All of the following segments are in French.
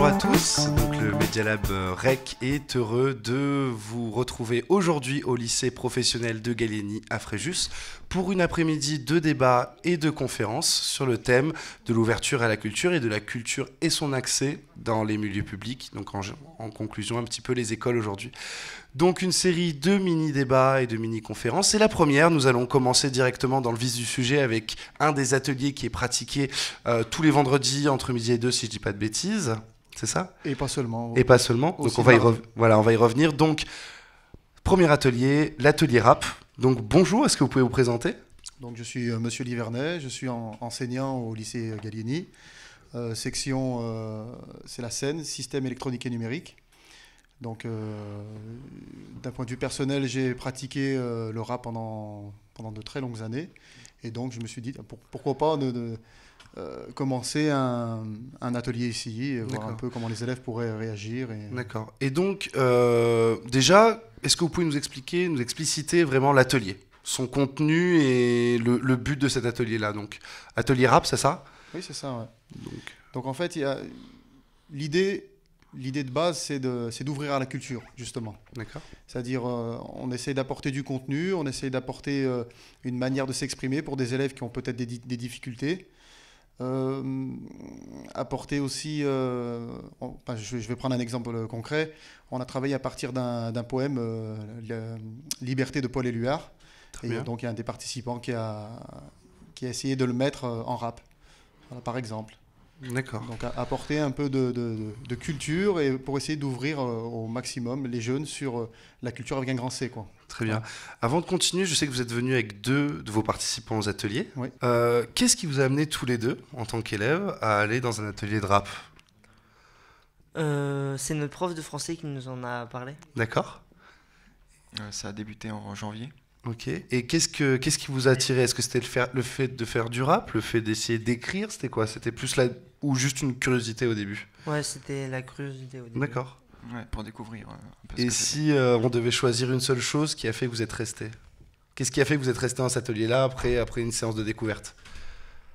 Bonjour à tous, le Media Lab euh, REC est heureux de vous retrouver aujourd'hui au lycée professionnel de Galénie à Fréjus pour une après-midi de débats et de conférences sur le thème de l'ouverture à la culture et de la culture et son accès dans les milieux publics, donc en, conclusion un petit peu les écoles aujourd'hui. Donc une série de mini-débats et de mini-conférences. Et la première, nous allons commencer directement dans le vif du sujet avec un des ateliers qui est pratiqué euh, tous les vendredis entre midi et deux, si je ne dis pas de bêtises c'est ça Et pas seulement. Et pas seulement. Donc on va, y voilà, on va y revenir. Donc, premier atelier, l'atelier rap. Donc bonjour, est-ce que vous pouvez vous présenter Donc je suis euh, Monsieur Livernet, je suis enseignant au lycée euh, Gallieni. Euh, section, c'est la scène, système électronique et numérique. Donc d'un point de vue personnel, j'ai pratiqué le rap pendant, pendant de très longues années. Et donc je me suis dit, ah, pourquoi pas ne euh, commencer un, atelier ici, voir un peu comment les élèves pourraient réagir. Et... D'accord. Et donc, euh, déjà, est-ce que vous pouvez nous expliquer, nous expliciter vraiment l'atelier, son contenu et le, but de cet atelier-là Donc, atelier rap, c'est ça Oui, c'est ça. Donc... en fait, l'idée l'idée de base, c'est d'ouvrir à la culture, justement. D'accord. C'est-à-dire, euh, on essaie d'apporter du contenu, on essaie d'apporter une manière de s'exprimer pour des élèves qui ont peut-être des, difficultés. Euh, apporter aussi, euh, je, vais prendre un exemple concret, on a travaillé à partir d'un poème, euh, Liberté de Paul Éluard, et donc il y a un des participants qui a, qui a essayé de le mettre en rap, par exemple. D'accord. Donc apporter un peu de, culture et pour essayer d'ouvrir euh, au maximum les jeunes sur euh, la culture avec un grand C. Quoi. Très bien. Avant de continuer, je sais que vous êtes venu avec deux de vos participants aux ateliers. Oui. Euh, qu'est-ce qui vous a amené tous les deux, en tant qu'élèves, à aller dans un atelier de rap C'est notre prof de français qui nous en a parlé. D'accord. ça a débuté en janvier. Ok. Et qu'est-ce, que, qu'est-ce qui vous a attiré Est-ce que c'était le, fait de faire du rap, le fait d'essayer d'écrire C'était quoi C'était plus la ou juste une curiosité au début Ouais, c'était la curiosité au début. D'accord. Ouais, pour découvrir. Et si euh, on devait choisir une seule chose qui a fait que vous êtes resté Qu'est-ce qui a fait que vous êtes resté dans cet atelier-là après, après une séance de découverte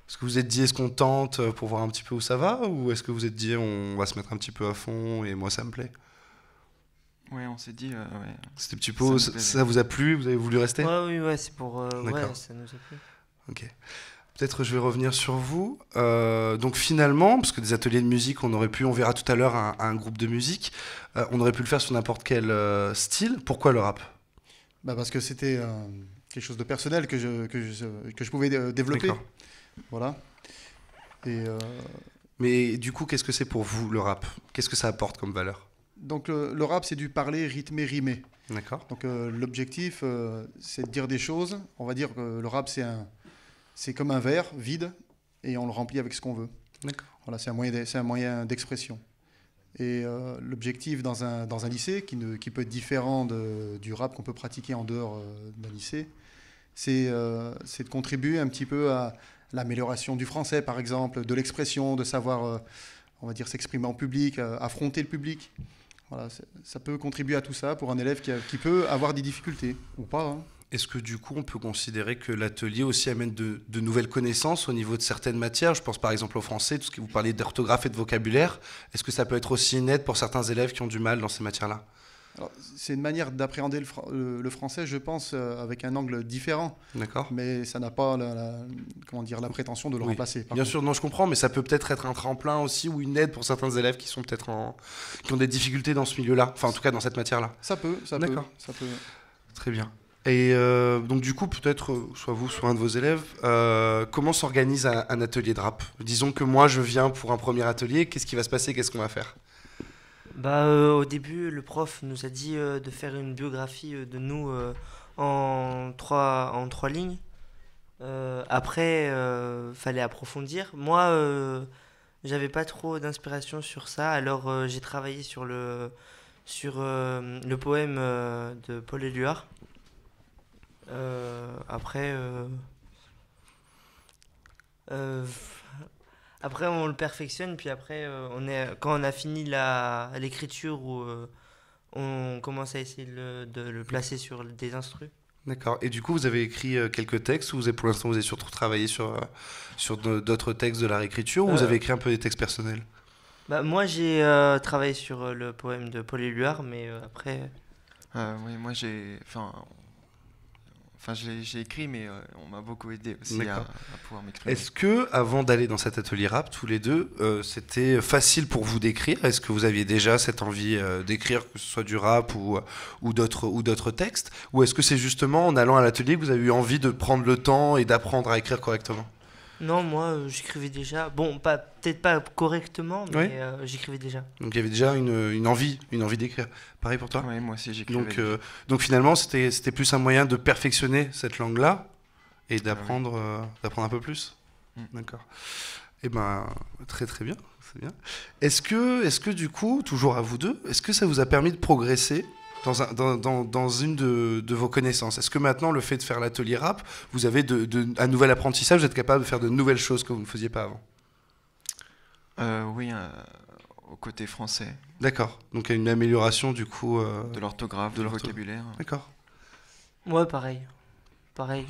Est-ce que vous êtes dit, est-ce qu'on tente euh, pour voir un petit peu où ça va Ou est-ce que vous êtes dit, on va se mettre un petit peu à fond et moi ça me plaît Ouais, on s'est dit. Euh, ouais. C'était petit peu. Ça, vous a plu Vous avez voulu rester Ouais, oui, ouais, c'est pour. ouais, ça nous a plu. Ok. Peut-être je vais revenir sur vous. Euh, donc finalement, parce que des ateliers de musique, on aurait pu, on verra tout à l'heure un, groupe de musique, euh, on aurait pu le faire sur n'importe quel euh, style. Pourquoi le rap bah Parce que c'était quelque chose de personnel que je, que je, que je pouvais développer. Voilà. Et, Mais du coup, qu'est-ce que c'est pour vous le rap Qu'est-ce que ça apporte comme valeur donc le, le rap, c'est du parler rythmé, rimé. D'accord. Donc l'objectif, c'est de dire des choses. On va dire que le rap, c'est un, c'est comme un verre vide et on le remplit avec ce qu'on veut. Voilà, c'est un moyen d'expression. Et euh, l'objectif dans un, dans un, lycée, qui, ne, qui, peut être différent du rap qu'on peut pratiquer en dehors euh, d'un lycée, euh, c'est de contribuer un petit peu à l'amélioration du français, par exemple, de l'expression, de savoir, on va dire, s'exprimer en public, affronter le public. Voilà, ça peut contribuer à tout ça pour un élève qui, qui peut avoir des difficultés, ou pas. Hein. Est-ce que du coup, on peut considérer que l'atelier aussi amène de, nouvelles connaissances au niveau de certaines matières Je pense par exemple au français, tout ce que vous parlez d'orthographe et de vocabulaire. Est-ce que ça peut être aussi aide pour certains élèves qui ont du mal dans ces matières-là c'est une manière d'appréhender le, euh, français, je pense, euh, avec un angle différent. D'accord. Mais ça n'a pas la, comment dire, la prétention de le remplacer. Bien sûr, non, je comprends, mais ça peut peut-être être un tremplin aussi ou une aide pour certains élèves qui, sont peut qui ont des difficultés dans ce milieu-là, enfin en tout cas dans cette matière-là. Ça peut, ça peut. Ça peut. Très bien. Et euh, donc du coup, peut-être, euh, soit vous, soit un de vos élèves, euh, comment s'organise un, atelier de rap Disons que moi, je viens pour un premier atelier, qu'est-ce qui va se passer, qu'est-ce qu'on va faire bah, Au début, le prof nous a dit de faire une biographie de nous en, trois, en trois lignes. après, fallait approfondir. Moi, j'avais pas trop d'inspiration sur ça, alors j'ai travaillé sur le, sur, le poème de Paul Éluard. Euh, après. Euh, euh, après, on le perfectionne, puis après, on est, quand on a fini l'écriture, on commence à essayer de le placer sur des instrus. D'accord. Et du coup, vous avez écrit quelques textes ou vous pour l'instant vous avez surtout travaillé sur, sur d'autres textes de la réécriture ou vous avez écrit un peu des textes personnels bah, Moi, j'ai travaillé sur le poème de Paul Éluard, mais après. oui, moi j'ai. Enfin, Enfin, j'ai écrit, mais euh, on m'a beaucoup aidé aussi à, pouvoir m'exprimer. Est-ce que, avant d'aller dans cet atelier rap, tous les deux, euh, c'était facile pour vous d'écrire Est-ce que vous aviez déjà cette envie euh, d'écrire, que ce soit du rap ou, ou d'autres textes Ou est-ce que c'est justement en allant à l'atelier que vous avez eu envie de prendre le temps et d'apprendre à écrire correctement non, moi, euh, j'écrivais déjà. Bon, pas peut-être pas correctement, mais euh, j'écrivais déjà. Donc il y avait déjà une, envie, une envie d'écrire. Pareil pour toi Oui, moi aussi, j'écrivais. donc, euh, donc finalement, c'était plus un moyen de perfectionner cette langue-là et d'apprendre ah un peu plus. Mm. D'accord. Eh ben, très très bien. c'est bien. Est-ce que, est que du coup, toujours à vous deux, est-ce que ça vous a permis de progresser dans, un, dans, une de, vos connaissances. Est-ce que maintenant, le fait de faire l'atelier rap, vous avez de, un nouvel apprentissage, vous êtes capable de faire de nouvelles choses que vous ne faisiez pas avant euh, Oui, euh, au côté français. D'accord. Donc il une amélioration du coup. Euh, de l'orthographe, de le vocabulaire. D'accord. Ouais, pareil. Pareil.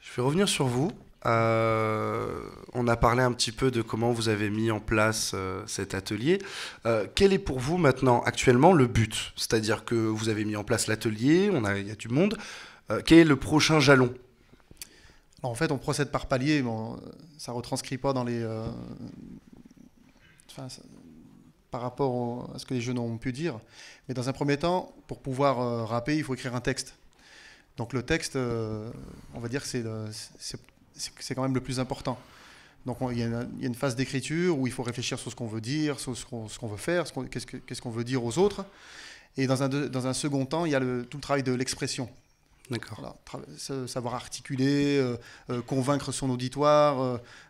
Je vais revenir sur vous. Euh, on a parlé un petit peu de comment vous avez mis en place euh, cet atelier. Euh, quel est pour vous maintenant actuellement le but C'est-à-dire que vous avez mis en place l'atelier, on a, il y a du monde. quel est le prochain jalon En fait, on procède par palier. Bon, ça retranscrit pas dans les. par rapport à ce que les jeunes ont pu dire. Mais dans un premier temps, pour pouvoir rapper, il faut écrire un texte. Donc le texte, on va dire que c'est c'est quand même le plus important. Donc il y, a une phase d'écriture où il faut réfléchir sur ce qu'on veut dire, sur ce qu'on veut faire, qu'est-ce qu'on veut dire aux autres. Et dans un, second temps, il y a tout le travail de l'expression. D'accord. savoir articuler, euh, euh, convaincre son auditoire.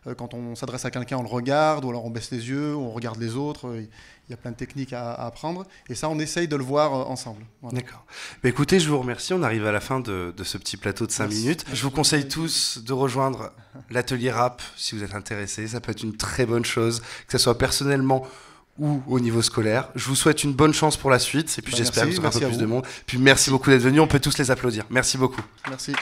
Euh, quand on s'adresse à quelqu'un, on le regarde, ou alors on baisse les yeux, on regarde les autres. Il y a plein de techniques à, apprendre. Et ça, on essaye de le voir ensemble. D'accord. Bah, écoutez, je vous remercie. On arrive à la fin de, ce petit plateau de 5 minutes. Je vous conseille tous de rejoindre l'atelier rap si vous êtes intéressé. Ça peut être une très bonne chose, que ce soit personnellement ou au niveau scolaire. Je vous souhaite une bonne chance pour la suite et puis bah, j'espère que vous aurez un peu plus de monde. Puis merci beaucoup d'être venus, on peut tous les applaudir. Merci beaucoup. Merci.